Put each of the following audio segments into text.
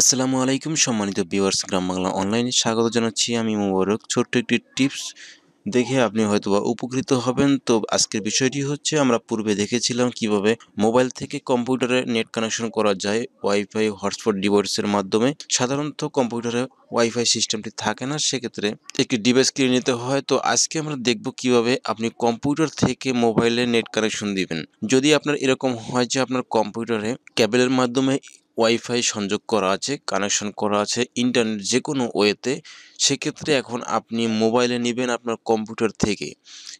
আসসালামু আলাইকুম সম্মানিত ভিউয়ার্স গ্রাম বাংলা অনলাইনে স্বাগত জানাচ্ছি আমি মোবারক ছোট্ট একটি টিপস দেখে আপনি হয়তোবা উপকৃত হবেন তো আজকের বিষয়টি হচ্ছে আমরা পূর্বে দেখেছিলাম কিভাবে মোবাইল থেকে কম্পিউটারে নেট কানেকশন করা যায় ওয়াইফাই হটস্পট ডিভাইসের মাধ্যমে সাধারণত কম্পিউটারে ওয়াইফাই সিস্টেমটি থাকে না সেক্ষেত্রে একটি ডিভাইস কিনে নিতে হয় তো আজকে আমরা দেখব কিভাবে আপনি কম্পিউটার থেকে মোবাইলে নেট কানেকশন দিবেন যদি আপনার এরকম হয় যে আপনার কম্পিউটারে ক্যাবেলের মাধ্যমে ওয়াইফাই সংযোগ করা আছে কানেকশন করা আছে ইন্টারনেট যে কোনো ওয়েতে সেক্ষেত্রে এখন আপনি মোবাইলে নেবেন আপনার কম্পিউটার থেকে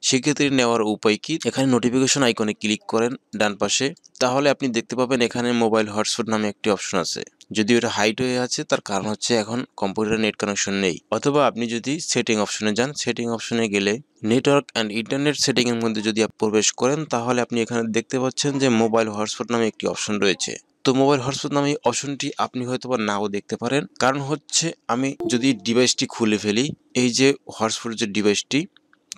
সেক্ষেত্রে নেওয়ার উপায় কি এখানে নোটিফিকেশন আইকনে ক্লিক করেন ডান পাশে তাহলে আপনি দেখতে পাবেন এখানে মোবাইল হটস্পট নামে একটি অপশন আছে যদি ওটা হাইট হয়ে আছে তার কারণ হচ্ছে এখন কম্পিউটারে নেট কানেকশন নেই অথবা আপনি যদি সেটিং অপশনে যান সেটিং অপশনে গেলে নেটওয়ার্ক অ্যান্ড ইন্টারনেট সেটিংয়ের মধ্যে যদি প্রবেশ করেন তাহলে আপনি এখানে দেখতে পাচ্ছেন যে মোবাইল হটস্পট নামে একটি অপশন রয়েছে তো মোবাইল হটস্পট নামে অপশনটি আপনি হয়তো বা নাও দেখতে পারেন কারণ হচ্ছে আমি যদি ডিভাইসটি খুলে ফেলি এই যে হটস্পট যে ডিভাইসটি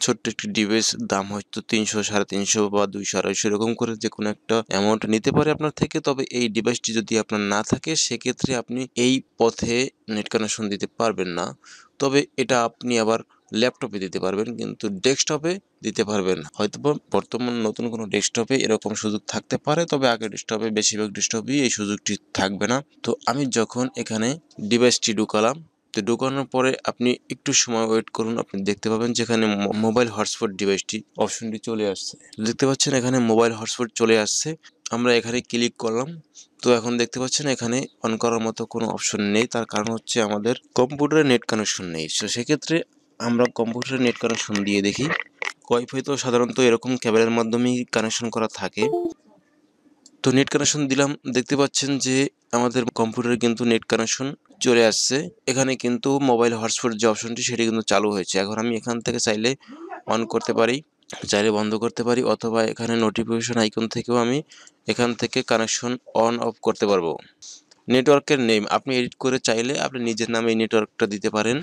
ছোট্ট একটি ডিভাইস দাম হয়তো তিনশো সাড়ে তিনশো বা দুইশো আড়াইশো এরকম করে যে কোনো একটা অ্যামাউন্ট নিতে পারে আপনার থেকে তবে এই ডিভাইসটি যদি আপনার না থাকে সেক্ষেত্রে আপনি এই পথে নেট কানেকশন দিতে পারবেন না তবে এটা আপনি আবার ল্যাপটপে দিতে পারবেন কিন্তু ডেস্কটপে দিতে পারবেন হয়তো বর্তমান নতুন কোনো ডেস্কটপে এরকম সুযোগ থাকতে পারে তবে আগের ডেস্কটপে বেশিরভাগ ডেস্কটপেই এই সুযোগটি থাকবে না তো আমি যখন এখানে ডিভাইসটি ঢুকালাম তো ঢুকানোর পরে আপনি একটু সময় ওয়েট করুন আপনি দেখতে পাবেন যেখানে মোবাইল হটস্পট ডিভাইসটি অপশনটি চলে আসছে দেখতে পাচ্ছেন এখানে মোবাইল হটস্পট চলে আসছে আমরা এখানে ক্লিক করলাম তো এখন দেখতে পাচ্ছেন এখানে অন করার মতো কোনো অপশন নেই তার কারণ হচ্ছে আমাদের কম্পিউটারে নেট কানেকশন নেই তো সেক্ষেত্রে আমরা কম্পিউটার নেট কানেকশন দিয়ে দেখি ওয়াইফাই তো সাধারণত এরকম ক্যাবেলের মাধ্যমেই কানেকশন করা থাকে তো নেট কানেকশন দিলাম দেখতে পাচ্ছেন যে আমাদের কম্পিউটারে কিন্তু নেট কানেকশন চলে আসছে এখানে কিন্তু মোবাইল হটস্পট যে অপশনটি সেটি কিন্তু চালু হয়েছে এখন আমি এখান থেকে চাইলে অন করতে পারি চাইলে বন্ধ করতে পারি অথবা এখানে নোটিফিকেশন আইকন থেকেও আমি এখান থেকে কানেকশন অন অফ করতে পারবো নেটওয়ার্কের নেম আপনি এডিট করে চাইলে আপনি নিজের নামে এই নেটওয়ার্কটা দিতে পারেন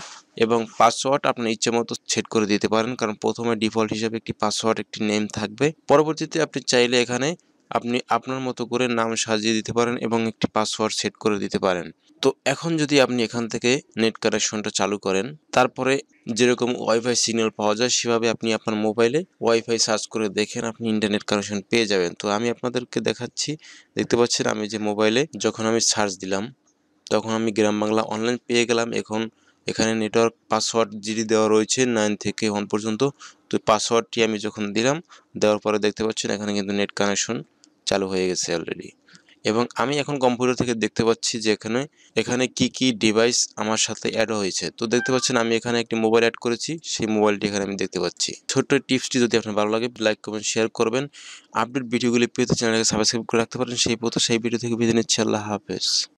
এবং পাসওয়ার্ড আপনার ইচ্ছে মতো সেট করে দিতে পারেন কারণ প্রথমে ডিফল্ট হিসেবে একটি পাসওয়ার্ড একটি নেম থাকবে পরবর্তীতে আপনি চাইলে এখানে আপনি আপনার মতো করে নাম সাজিয়ে দিতে পারেন এবং একটি পাসওয়ার্ড সেট করে দিতে পারেন তো এখন যদি আপনি এখান থেকে নেট কানেকশনটা চালু করেন তারপরে যেরকম ওয়াইফাই সিগন্যাল পাওয়া যায় সেভাবে আপনি আপনার মোবাইলে ওয়াইফাই সার্চ করে দেখেন আপনি ইন্টারনেট কানেকশন পেয়ে যাবেন তো আমি আপনাদেরকে দেখাচ্ছি দেখতে পাচ্ছেন আমি যে মোবাইলে যখন আমি সার্চ দিলাম তখন আমি গ্রাম বাংলা অনলাইন পেয়ে গেলাম এখন এখানে নেটওয়ার্ক পাসওয়ার্ড যেটি দেওয়া রয়েছে নাইন থেকে ওয়ান পর্যন্ত তো পাসওয়ার্ডটি আমি যখন দিলাম দেওয়ার পরে দেখতে পাচ্ছেন এখানে কিন্তু নেট কানেকশন চালু হয়ে গেছে অলরেডি এবং আমি এখন কম্পিউটার থেকে দেখতে পাচ্ছি যে এখানে এখানে কি কি ডিভাইস আমার সাথে অ্যাড হয়েছে তো দেখতে পাচ্ছেন আমি এখানে একটি মোবাইল অ্যাড করেছি সেই মোবাইলটি এখানে আমি দেখতে পাচ্ছি ছোট্ট টিপসটি যদি আপনার ভালো লাগে লাইক কমেন্ট শেয়ার করবেন আপডেট ভিডিওগুলি পেতে চ্যানেলকে সাবস্ক্রাইব করে রাখতে পারেন সেই পথে সেই ভিডিও থেকে বিদায় নিচ্ছি আল্লাহ হাফেজ